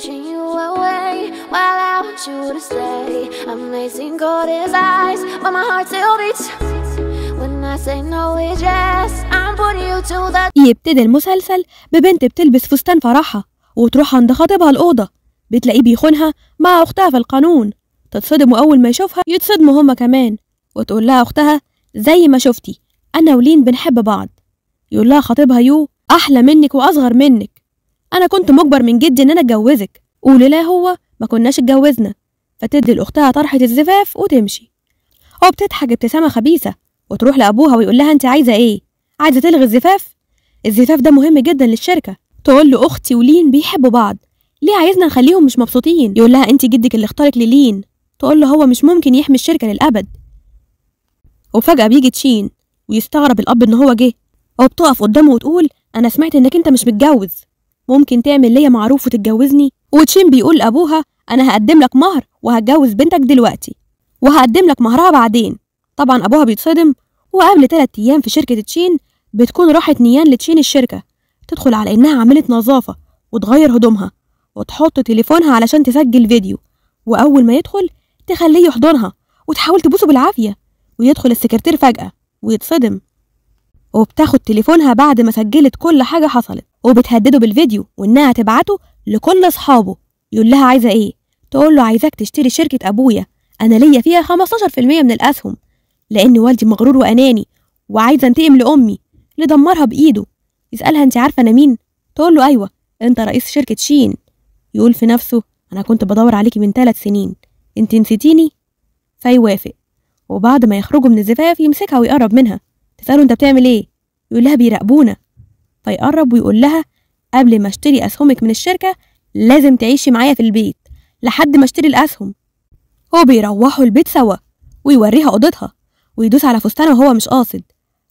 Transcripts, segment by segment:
pushing you away While I want you to stay I'm lacing cold his eyes But my heart still beats When I say no it's yes I'm putting you to the يبتدي المسلسل ببنت بتلبس فستان فرحها وتروح عند خطيبها الأوضة بتلاقيه بيخونها مع أختها في القانون تتصدم أول ما يشوفها يتصدموا هما كمان وتقول لها أختها زي ما شفتي أنا ولين بنحب بعض يقول لها خطيبها يو أحلى منك وأصغر منك انا كنت مجبر من جدي ان انا اتجوزك ولولا هو ما كناش اتجوزنا فتدي لاختها طرحه الزفاف وتمشي او بتضحك ابتسامه خبيثه وتروح لابوها ويقول لها انت عايزه ايه عايزه تلغي الزفاف الزفاف ده مهم جدا للشركه تقول له اختي ولين بيحبوا بعض ليه عايزنا نخليهم مش مبسوطين يقول لها انت جدك اللي اختارك للين تقول له هو مش ممكن يحمي الشركه للابد وفجاه بيجي تشين ويستغرب الاب ان هو جه او بتقف قدامه وتقول انا سمعت انك انت مش متجوز ممكن تعمل ليا معروف وتتجوزني وتشين بيقول لابوها انا هقدم لك مهر وهتجوز بنتك دلوقتي وهقدم لك مهرها بعدين طبعا ابوها بيتصدم وقبل تلات ايام في شركه تشين بتكون راحت نيان لتشين الشركه تدخل على انها عامله نظافه وتغير هدومها وتحط تليفونها علشان تسجل فيديو واول ما يدخل تخليه يحضنها وتحاول تبوسه بالعافيه ويدخل السكرتير فجاه ويتصدم وبتاخد تليفونها بعد ما سجلت كل حاجة حصلت وبتهدده بالفيديو وإنها تبعته لكل أصحابه يقول لها عايزة إيه تقول له عايزاك تشتري شركة أبويا أنا ليا فيها 15% من الأسهم لأن والدي مغرور وأناني وعايزة أنتقم لأمي اللي دمرها بإيده يسألها أنت عارفة أنا مين تقول له أيوة أنت رئيس شركة شين يقول في نفسه أنا كنت بدور عليكي من ثلاث سنين أنت نسيتيني فيوافق وبعد ما يخرجوا من الزفاف يمسكها ويقرب منها تسأله أنت بتعمل إيه يقول لها بيراقبونا فيقرب طيب ويقول لها قبل ما اشتري أسهمك من الشركة لازم تعيشي معايا في البيت لحد ما اشتري الأسهم وبيروحوا البيت سوا ويوريها أوضتها ويدوس على فستانها وهو مش قاصد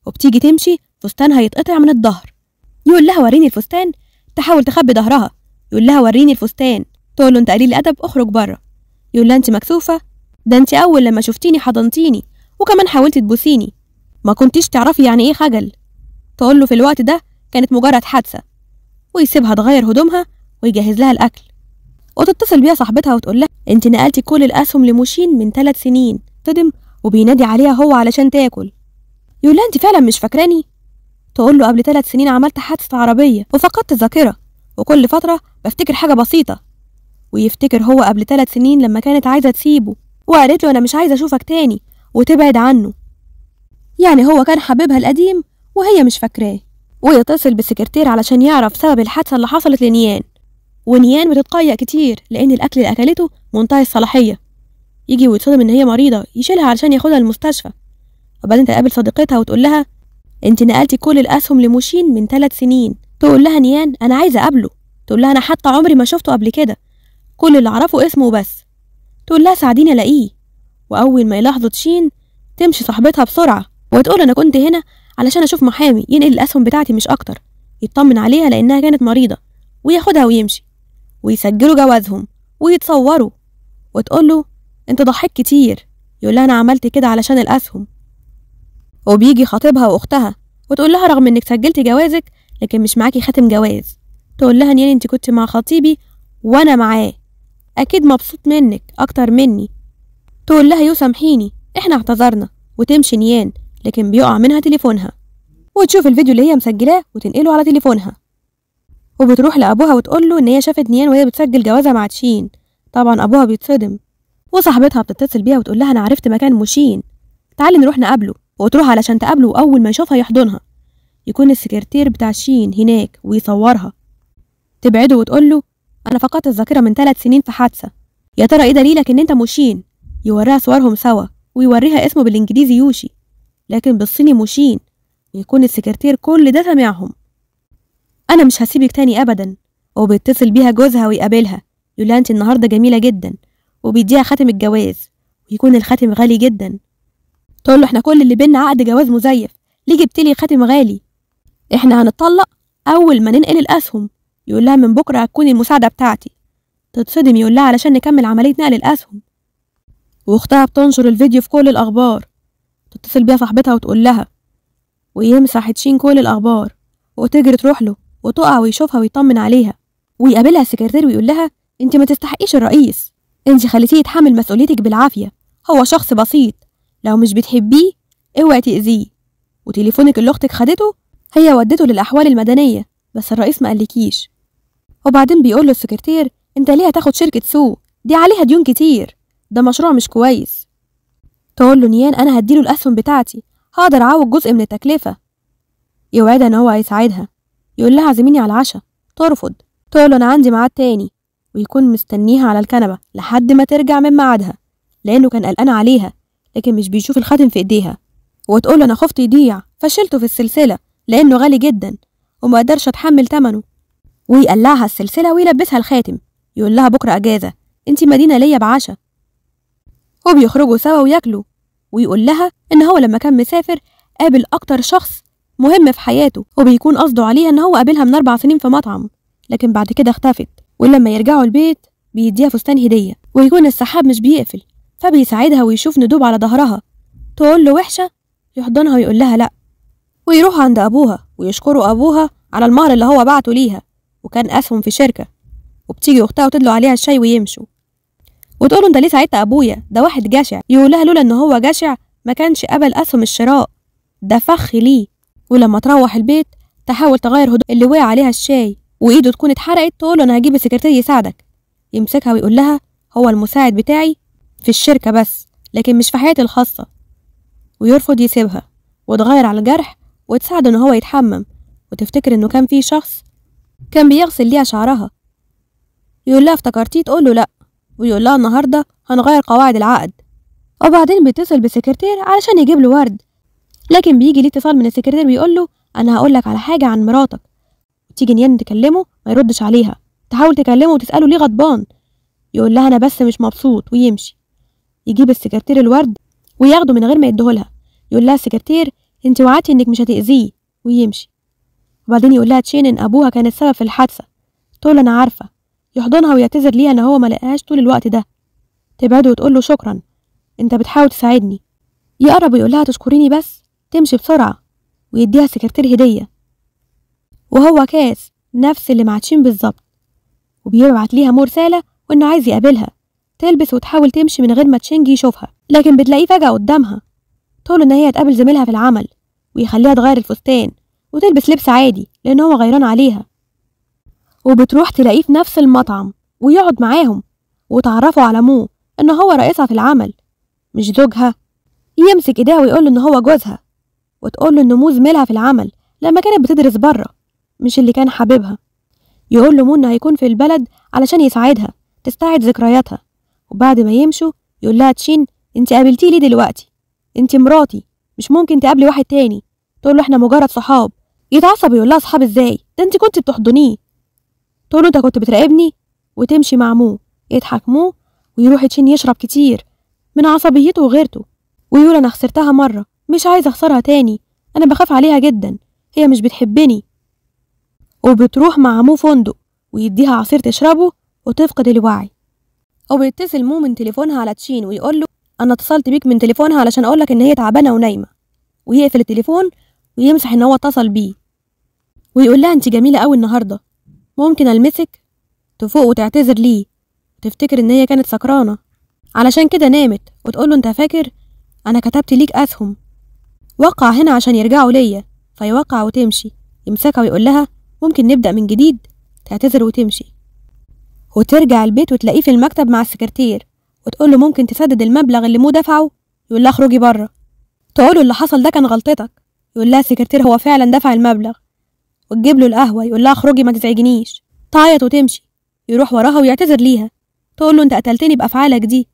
وبتيجي تمشي فستانها يتقطع من الظهر يقول لها وريني الفستان تحاول تخبي ظهرها يقول لها وريني الفستان تقول له انت قليل ادب اخرج بره يقول لها انت مكسوفه ده انت اول لما شفتيني حضنتيني وكمان حاولت تبوسيني ما كنتيش تعرفي يعني ايه خجل تقول له في الوقت ده كانت مجرد حادثة ويسيبها تغير هدومها ويجهز لها الأكل وتتصل بيها صاحبتها وتقول لها انت نقلتي كل الأسهم لموشين من ثلاث سنين صدم وبينادي عليها هو علشان تاكل يقول لها انت فعلا مش فاكراني تقول له قبل ثلاث سنين عملت حادثة عربية وفقدت الذاكرة وكل فترة بفتكر حاجة بسيطة ويفتكر هو قبل ثلاث سنين لما كانت عايزة تسيبه وقالت له أنا مش عايزة أشوفك تاني وتبعد عنه يعني هو كان حبيبها القديم وهي مش فاكراه ويتصل بالسكرتير علشان يعرف سبب الحادثة اللي حصلت لنيان ونيان بتتقيأ كتير لأن الأكل اللي أكلته منتهي الصلاحية يجي ويتصدم إن هي مريضة يشيلها علشان ياخدها المستشفى وبعدين تقابل صديقتها وتقول لها أنت نقلتي كل الأسهم لموشين من ثلاث سنين تقول لها نيان أنا عايزة أقابله تقول لها أنا حتى عمري ما شفته قبل كده كل اللي أعرفه اسمه وبس تقول لها ساعديني ألاقيه وأول ما يلاحظوا تشين تمشي صاحبتها بسرعة وتقول أنا كنت هنا علشان أشوف محامي ينقل الأسهم بتاعتي مش أكتر يطمن عليها لأنها كانت مريضة وياخدها ويمشي ويسجلوا جوازهم ويتصوروا وتقول له أنت ضحيت كتير يقول لها أنا عملت كده علشان الأسهم وبيجي خطيبها وأختها وتقول لها رغم إنك سجلت جوازك لكن مش معاكي خاتم جواز تقول لها نيان يعني انت كنت مع خطيبي وانا معاه اكيد مبسوط منك اكتر مني تقول لها يو سامحيني احنا اعتذرنا وتمشي نيان لكن بيقع منها تليفونها وتشوف الفيديو اللي هي مسجلاه وتنقله على تليفونها وبتروح لأبوها وتقول له إن هي شافت نيان وهي بتسجل جوازها مع تشين طبعا أبوها بيتصدم وصاحبتها بتتصل بيها وتقول لها أنا عرفت مكان مشين تعالي نروح نقابله وتروح علشان تقابله وأول ما يشوفها يحضنها يكون السكرتير بتاع شين هناك ويصورها تبعده وتقول له أنا فقدت الذاكرة من ثلاث سنين في حادثة يا ترى إيه دليلك إن أنت مشين يوريها صورهم سوا ويوريها اسمه بالإنجليزي يوشي لكن بالصيني مشين ويكون السكرتير كل ده سامعهم أنا مش هسيبك تاني أبدا وبيتصل بيها جوزها ويقابلها يقولها أنت النهاردة جميلة جدا وبيديها خاتم الجواز ويكون الخاتم غالي جدا تقول له احنا كل اللي بينا عقد جواز مزيف ليه جبت لي خاتم غالي احنا هنتطلق أول ما ننقل الأسهم يقول لها من بكرة هتكوني المساعدة بتاعتي تتصدم يقول لها علشان نكمل عملية نقل الأسهم واختها بتنشر الفيديو في كل الأخبار تتصل بيها صاحبتها وتقول لها ويمسح تشين كل الأخبار وتجري تروح له وتقع ويشوفها ويطمن عليها ويقابلها السكرتير ويقول لها انت ما تستحقيش الرئيس انت خليتيه يتحمل مسؤوليتك بالعافية هو شخص بسيط لو مش بتحبيه اوعي تأذيه وتليفونك اللي اختك خدته هي ودته للأحوال المدنية بس الرئيس ما قالكيش وبعدين بيقول له السكرتير انت ليه هتاخد شركة سوق دي عليها ديون كتير ده مشروع مش كويس تقول له نيان أنا هديله الأسهم بتاعتي هقدر أعوض جزء من التكلفة يوعدها إن هو هيساعدها يقول لها عزميني على العشاء ترفض تقول له أنا عندي ميعاد تاني ويكون مستنيها على الكنبة لحد ما ترجع من ميعادها لأنه كان قلقان عليها لكن مش بيشوف الخاتم في إيديها وتقول له أنا خفت يضيع فشلته في السلسلة لأنه غالي جدا وما قدرش أتحمل تمنه ويقلعها السلسلة ويلبسها الخاتم يقول لها بكرة أجازة انتي مدينة ليا بعشا وبيخرجوا سوا وياكلوا ويقول لها إن هو لما كان مسافر قابل أكتر شخص مهم في حياته وبيكون قصده عليها إن هو قابلها من أربع سنين في مطعم لكن بعد كده اختفت ولما يرجعوا البيت بيديها فستان هدية ويكون السحاب مش بيقفل فبيساعدها ويشوف ندوب على ظهرها تقول له وحشة يحضنها ويقول لها لأ ويروح عند أبوها ويشكروا أبوها على المهر اللي هو بعته ليها وكان أسهم في شركة وبتيجي أختها وتدلو عليها الشاي ويمشوا وتقول له انت ليه ساعدت ابويا ده واحد جشع يقول لها لولا ان هو جشع ما كانش قبل اسهم الشراء ده فخ ليه ولما تروح البيت تحاول تغير هدوء اللي وقع عليها الشاي وايده تكون اتحرقت تقول له انا هجيب السكرتير يساعدك يمسكها ويقول لها هو المساعد بتاعي في الشركة بس لكن مش في حياتي الخاصة ويرفض يسيبها وتغير على الجرح وتساعده ان هو يتحمم وتفتكر انه كان في شخص كان بيغسل ليها شعرها يقول لها افتكرتيه تقول له لا ويقول لها النهارده هنغير قواعد العقد وبعدين بيتصل بالسكرتير علشان يجيب له ورد لكن بيجي ليه اتصال من السكرتير بيقول له انا هقول لك على حاجه عن مراتك تيجي نيان تكلمه ما يردش عليها تحاول تكلمه وتساله ليه غضبان يقول لها انا بس مش مبسوط ويمشي يجيب السكرتير الورد وياخده من غير ما يديهولها يقول لها السكرتير انت وعدتي انك مش هتاذيه ويمشي وبعدين يقول لها تشين ان ابوها كان السبب في الحادثه تقول انا عارفه يحضنها ويعتذر ليها ان هو ما لقاهاش طول الوقت ده تبعده وتقول له شكرا انت بتحاول تساعدني يقرب ويقول لها تشكريني بس تمشي بسرعه ويديها السكرتير هديه وهو كاس نفس اللي مع تشين بالظبط وبيبعت ليها مرساله وانه عايز يقابلها تلبس وتحاول تمشي من غير ما تشينج يشوفها لكن بتلاقيه فجأة قدامها تقول إن هي تقابل زميلها في العمل ويخليها تغير الفستان وتلبس لبس عادي لأن هو غيران عليها وبتروح تلاقيه في نفس المطعم ويقعد معاهم وتعرفوا على مو إن هو رئيسها في العمل مش زوجها يمسك إيديها ويقول إن هو جوزها وتقول له إن مو زميلها في العمل لما كانت بتدرس بره مش اللي كان حبيبها يقول له مو انه هيكون في البلد علشان يساعدها تستعد ذكرياتها وبعد ما يمشوا يقول لها تشين انت قابلتيه ليه دلوقتي انت مراتي مش ممكن تقابلي واحد تاني تقول له احنا مجرد صحاب يتعصب يقول لها صحاب ازاي ده انت كنت بتحضنيه تقول له انت كنت بتراقبني وتمشي مع مو يضحك مو ويروح يتشن يشرب كتير من عصبيته وغيرته ويقول انا خسرتها مره مش عايز اخسرها تاني انا بخاف عليها جدا هي مش بتحبني وبتروح مع مو فندق ويديها عصير تشربه وتفقد الوعي وبيتصل مو من تليفونها على تشين ويقول له انا اتصلت بيك من تليفونها علشان اقول لك ان هي تعبانه ونايمه ويقفل التليفون ويمسح ان هو اتصل بيه ويقول لها انت جميله قوي النهارده ممكن ألمسك تفوق وتعتذر ليه وتفتكر إن هي كانت سكرانة علشان كده نامت وتقوله أنت فاكر أنا كتبت ليك أسهم وقع هنا عشان يرجعوا ليا فيوقع وتمشي يمسكها ويقول لها ممكن نبدأ من جديد تعتذر وتمشي وترجع البيت وتلاقيه في المكتب مع السكرتير وتقول له ممكن تسدد المبلغ اللي مو دفعه يقول لها اخرجي بره تقول له اللي حصل ده كان غلطتك يقول لها السكرتير هو فعلا دفع المبلغ وتجيب له القهوة يقول لها اخرجي ما تزعجنيش تعيط وتمشي يروح وراها ويعتذر ليها تقول له انت قتلتني بافعالك دي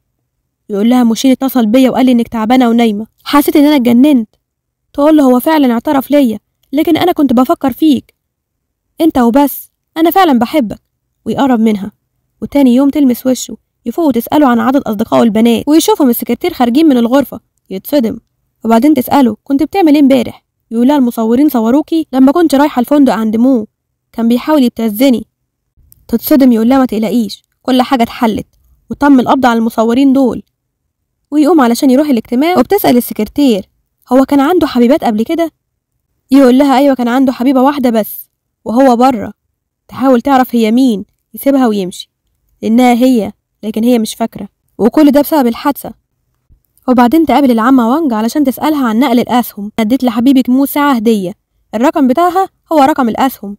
يقول لها مشير اتصل بيا وقال لي انك تعبانه ونايمه حسيت ان انا اتجننت تقول له هو فعلا اعترف ليا لكن انا كنت بفكر فيك انت وبس انا فعلا بحبك ويقرب منها وتاني يوم تلمس وشه يفوق وتسأله عن عدد اصدقائه البنات ويشوفهم السكرتير خارجين من الغرفه يتصدم وبعدين تساله كنت بتعمل ايه امبارح بيقولها المصورين صوروكي لما كنت رايحه الفندق عند مو كان بيحاول يبتزني تتصدم يقولها ما تقلقيش كل حاجه اتحلت وطم القبض على المصورين دول ويقوم علشان يروح الاجتماع وبتسال السكرتير هو كان عنده حبيبات قبل كده يقول لها ايوه كان عنده حبيبه واحده بس وهو بره تحاول تعرف هي مين يسيبها ويمشي لانها هي لكن هي مش فاكره وكل ده بسبب الحادثه وبعدين تقابل العمة وانج علشان تسألها عن نقل الأسهم اديت لحبيبك مو ساعة هدية الرقم بتاعها هو رقم الأسهم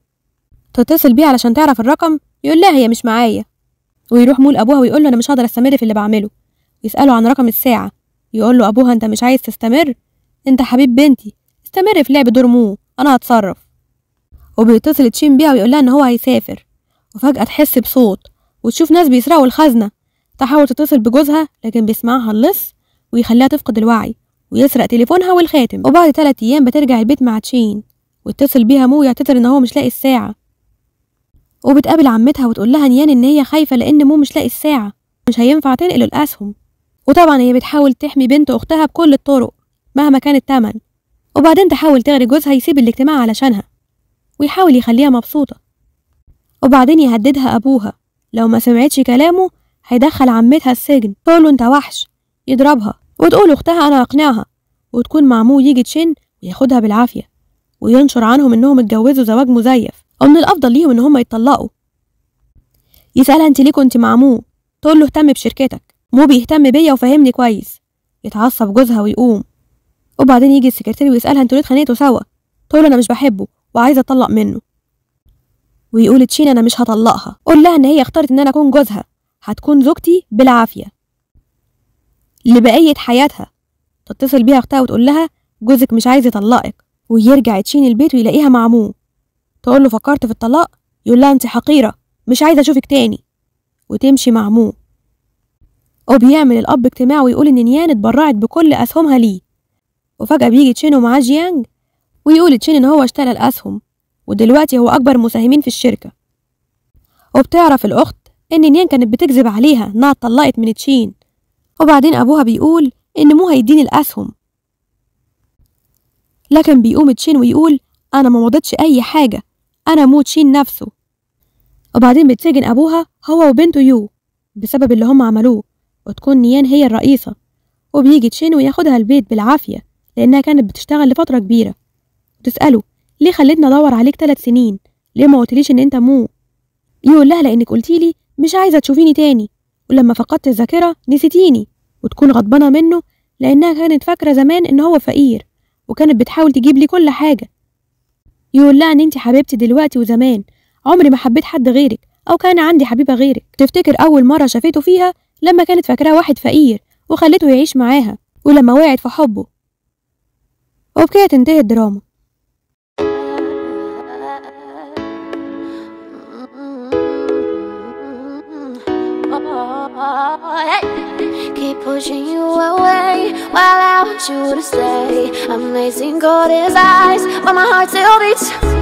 تتصل بيه علشان تعرف الرقم يقول لها هي مش معايا ويروح مول أبوها ويقول له أنا مش هقدر أستمر في اللي بعمله يسأله عن رقم الساعة يقول له أبوها أنت مش عايز تستمر أنت حبيب بنتي استمر في لعب دور مو أنا هتصرف وبيتصل تشيم بيها ويقول لها إن هو هيسافر وفجأة تحس بصوت وتشوف ناس بيسرقوا الخزنة تحاول تتصل بجوزها لكن بيسمعها اللص ويخليها تفقد الوعي ويسرق تليفونها والخاتم وبعد ثلاثة أيام بترجع البيت مع تشين واتصل بيها مو يعتذر إن هو مش لاقي الساعة وبتقابل عمتها وتقول لها نيان إن هي خايفة لأن مو مش لاقي الساعة مش هينفع تنقل الأسهم وطبعا هي بتحاول تحمي بنت أختها بكل الطرق مهما كان التمن وبعدين تحاول تغري جوزها يسيب الاجتماع علشانها ويحاول يخليها مبسوطة وبعدين يهددها أبوها لو ما سمعتش كلامه هيدخل عمتها السجن تقول له انت وحش يضربها وتقول أختها أنا أقنعها وتكون مع مو يجي تشن وياخدها بالعافية وينشر عنهم إنهم اتجوزوا زواج مزيف أو من الأفضل ليهم إن هم يتطلقوا يسألها أنت ليه كنت مو تقول له اهتم بشركتك مو بيهتم بيا وفهمني كويس يتعصب جوزها ويقوم وبعدين يجي السكرتير ويسألها انتوا ليه اتخانقتوا سوا تقول أنا مش بحبه وعايزة أطلق منه ويقول تشين أنا مش هطلقها قول لها إن هي اختارت إن أنا أكون جوزها هتكون زوجتي بالعافية لبقية حياتها تتصل بيها أختها وتقول لها جوزك مش عايز يطلقك ويرجع تشين البيت ويلاقيها معموم تقول له فكرت في الطلاق يقول لها انت حقيرة مش عايزة أشوفك تاني وتمشي مع معموم وبيعمل الأب اجتماع ويقول إن نيان اتبرعت بكل أسهمها ليه وفجأة بيجي تشينو معاه جيانج ويقول تشين إن هو اشترى الأسهم ودلوقتي هو أكبر مساهمين في الشركة وبتعرف الأخت إن نيان كانت بتكذب عليها إنها اتطلقت من تشين وبعدين أبوها بيقول إن مو هيديني الأسهم لكن بيقوم تشين ويقول أنا ما مضيتش أي حاجة أنا مو تشين نفسه وبعدين بيتسجن أبوها هو وبنته يو بسبب اللي هم عملوه وتكون نيان هي الرئيسة وبيجي تشين وياخدها البيت بالعافية لأنها كانت بتشتغل لفترة كبيرة وتسأله ليه خليتنا أدور عليك ثلاث سنين ليه ما قلتليش إن أنت مو يقول لها لأنك قلتيلي مش عايزة تشوفيني تاني ولما فقدت الذاكرة نسيتيني وتكون غضبانة منه لأنها كانت فاكرة زمان إن هو فقير وكانت بتحاول تجيب لي كل حاجة يقول لها إن أنت حبيبتي دلوقتي وزمان عمري ما حبيت حد غيرك أو كان عندي حبيبة غيرك تفتكر أول مرة شافته فيها لما كانت فاكراه واحد فقير وخلته يعيش معاها ولما وقعت في حبه وبكده تنتهي الدراما Keep pushing you away While I want you to stay I'm letting eyes But my heart still beats